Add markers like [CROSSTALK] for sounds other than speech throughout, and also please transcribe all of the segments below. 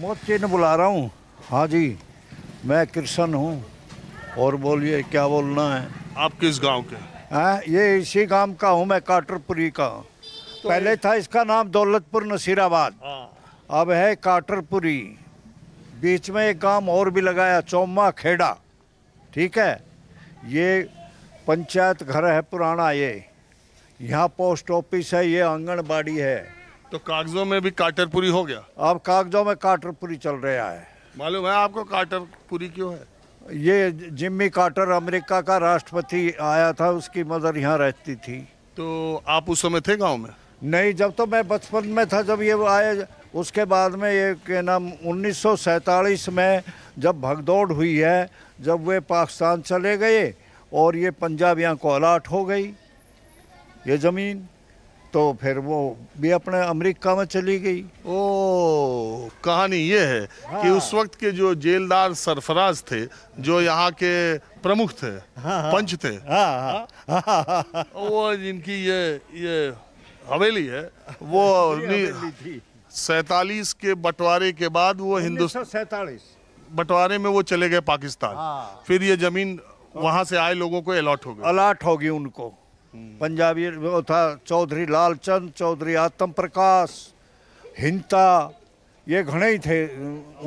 चिन्ह बुला रहा हूँ हाँ जी मैं कृष्ण हूँ और बोलिए क्या बोलना है आप किस गांव के हैं हाँ, ये इसी गांव का हूँ मैं काटरपुरी का तो पहले था इसका नाम दौलतपुर नसीराबाद हाँ। अब है काटरपुरी बीच में एक गांव और भी लगाया चौमा खेड़ा ठीक है ये पंचायत घर है पुराना ये यहाँ पोस्ट ऑफिस है ये आंगनबाड़ी है तो कागजों में भी काटरपुरी हो गया अब कागजों में काटरपुरी चल रहा है मालूम है आपको काटरपुरी क्यों है ये जिम्मी काटर अमेरिका का राष्ट्रपति आया था उसकी मदर यहाँ रहती थी तो आप उस समय थे गांव में नहीं जब तो मैं बचपन में था जब ये आए उसके बाद में ये क्या नाम उन्नीस में जब भगदौड़ हुई है जब वे पाकिस्तान चले गए और ये पंजाब यहाँ को अलाट हो गई ये ज़मीन तो फिर वो भी अपने अमेरिका में चली गई ओ कहानी ये है हाँ। कि उस वक्त के जो जेलदार सरफराज थे जो यहाँ के प्रमुख थे हाँ।, हाँ। पंच थे हाँ, हाँ। हाँ। वो जिनकी ये ये हवेली है वो [LAUGHS] सैतालीस के बंटवारे के बाद वो हिंदुस्तान सैतालीस बंटवारे में वो चले गए पाकिस्तान हाँ। फिर ये जमीन वहाँ से आए लोगों को अलॉट हो गई अलॉट होगी उनको पंजाबी वो था चौधरी लालचंद चौधरी आत्म प्रकाश हिंता ये घने ही थे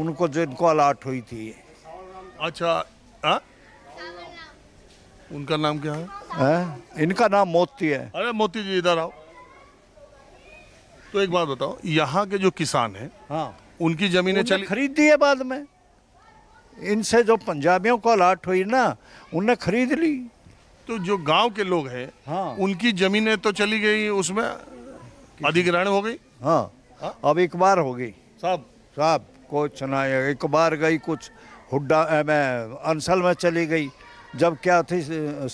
उनको जिनको अलाट हुई थी अच्छा आ? उनका नाम क्या है आ? इनका नाम मोती है अरे मोती जी इधर आओ तो एक बात बताओ यहाँ के जो किसान हैं हाँ उनकी चल चली दी है बाद में इनसे जो पंजाबियों को अलाट हुई ना उनने खरीद ली तो जो गांव के लोग हैं हाँ उनकी जमीनें तो चली गई उसमें अधिग्रहण हो गई हाँ, हाँ। अब एक बार हो गई सब सब कुछ ना एक बार गई कुछ हुड्डा में अंसल में चली गई जब क्या थी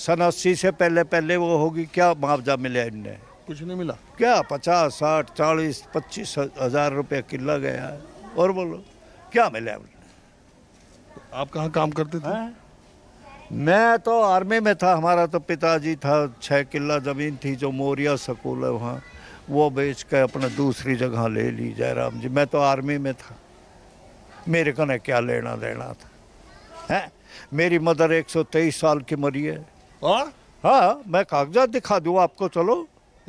सन अस्सी से पहले पहले वो होगी क्या मुआवजा मिला इनने कुछ नहीं मिला क्या पचास साठ चालीस पच्चीस हजार रुपये किला गया है और बोलो क्या मिला आप कहाँ काम करते थे है? हाँ। मैं तो आर्मी में था हमारा तो पिताजी था छः किला ज़मीन थी जो मौर्या स्कूल है वहाँ वो बेच के अपना दूसरी जगह ले ली जयराम जी मैं तो आर्मी में था मेरे को क्या लेना देना था हैं मेरी मदर 123 साल की मरी है और हाँ मैं कागजात दिखा दू आपको चलो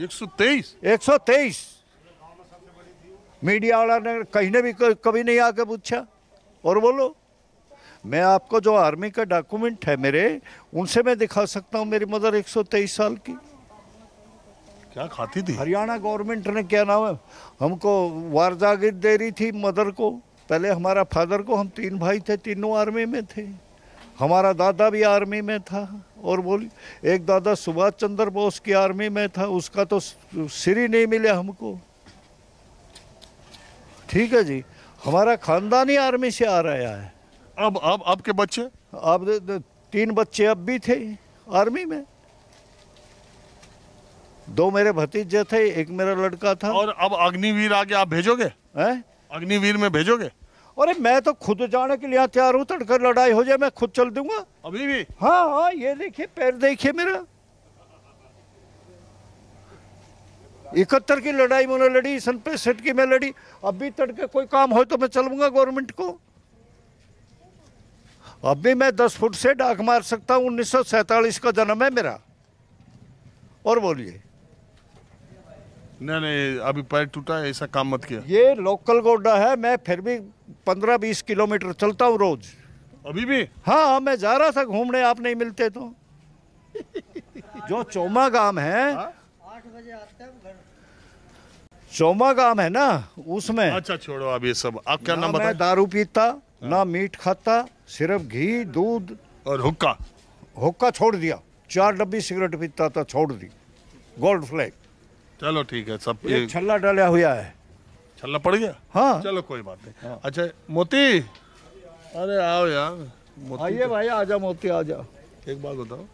123 123 मीडिया वाला ने कहीं ने भी कभी नहीं आके पूछा और बोलो मैं आपको जो आर्मी का डॉक्यूमेंट है मेरे उनसे मैं दिखा सकता हूँ मेरी मदर 123 साल की क्या खाती थी हरियाणा गवर्नमेंट ने क्या नाम है हमको वारदागिर दे रही थी मदर को पहले हमारा फादर को हम तीन भाई थे तीनों आर्मी में थे हमारा दादा भी आर्मी में था और बोली एक दादा सुभाष चंद्र बोस की आर्मी में था उसका तो सिर ही नहीं मिला हमको ठीक है जी हमारा खानदानी आर्मी से आ रहा है अब अब अब के बच्चे अब तो, तो तीन बच्चे अब भी थे आर्मी में दो मेरे भतीजे थे एक मेरा लड़का था और अब अग्निवीर आगे आप भेजोगे हैं अग्निवीर में भेजोगे अरे मैं तो खुद जाने के लिए तैयार हूँ तड़कर लड़ाई हो जाए मैं खुद चल दूंगा अभी भी हाँ हाँ ये देखिए पैर देखिए मेरा इकहत्तर की लड़ाई मैंने लड़ी सन पैंसठ की मैं लड़ी अभी तड़के कोई काम हो तो मैं चलूंगा गवर्नमेंट को अभी मैं दस फुट से डाक मार सकता हूँ उन्नीस का जन्म है मेरा और बोलिए नहीं नहीं अभी पैर टूटा है ऐसा काम मत किया ये लोकल गोड्डा है मैं फिर भी पंद्रह बीस किलोमीटर चलता हूँ रोज अभी भी हाँ, हाँ मैं जा रहा था घूमने आप नहीं मिलते तो जो चोमा गांव है हाँ? चोमा गांव है ना उसमें अच्छा छोड़ो अब ये सब आप क्या नाम बताए दारू पीता ना मीट खाता सिर्फ घी दूध और हुक्का हुक्का छोड़ दिया चार डब्बी सिगरेट पीता था छोड़ दी गोल्ड फ्लैग चलो ठीक है सब ये छल्ला डाला हुआ है छल्ला पड़ गया हाँ चलो कोई बात नहीं हाँ। अच्छा मोती अरे आओ यार आइए तो- भाई आजा मोती आजा एक बात बताओ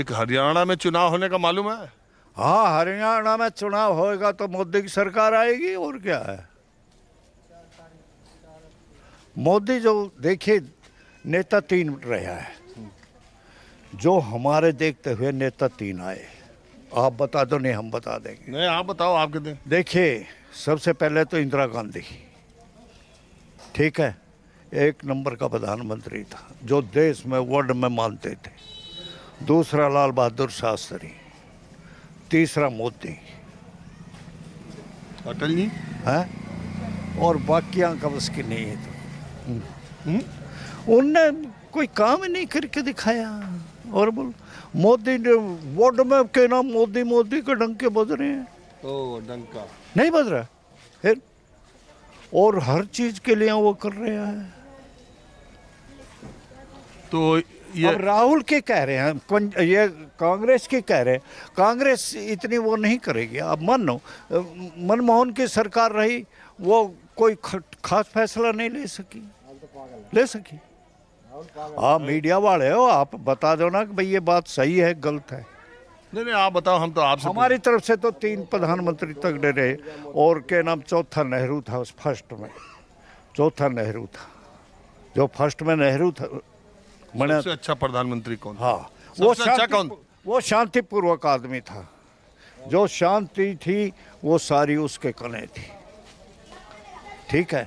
एक हरियाणा में चुनाव होने का मालूम है हाँ हरियाणा में चुनाव होएगा तो मोदी की सरकार आएगी और क्या है मोदी जो देखिए नेता तीन रहा है जो हमारे देखते हुए नेता तीन आए आप बता दो नहीं हम बता देंगे नहीं आप बताओ आपके कितने देखिए सबसे पहले तो इंदिरा गांधी ठीक है एक नंबर का प्रधानमंत्री था जो देश में वर्ल्ड में मानते थे दूसरा लाल बहादुर शास्त्री तीसरा मोदी अटल जी हैं और बाकियां कब उसकी नहीं है तो Hmm? Hmm? उनने कोई काम ही नहीं करके दिखाया और बोल मोदी ने वोट में के नाम मोदी मोदी के डंके बज रहे हैं ओ डंका नहीं बज रहा है और हर चीज के लिए वो कर रहे हैं तो ये राहुल के कह रहे हैं ये कांग्रेस के कह रहे हैं कांग्रेस इतनी वो नहीं करेगी आप मान लो मनमोहन की सरकार रही वो कोई खास फैसला नहीं ले सकी ले सके आ मीडिया वाले हो आप बता दो ना कि भाई ये बात सही है गलत है नहीं नहीं आप बताओ हम तो आप हमारी तरफ से तो तीन प्रधानमंत्री तक डे रहे और के नाम चौथा नेहरू था उस फर्स्ट में चौथा नेहरू था जो फर्स्ट में नेहरू था मैंने अच्छा प्रधानमंत्री कौन हाँ वो अच्छा कौन वो शांतिपूर्वक आदमी था जो शांति थी वो सारी उसके कने थी ठीक है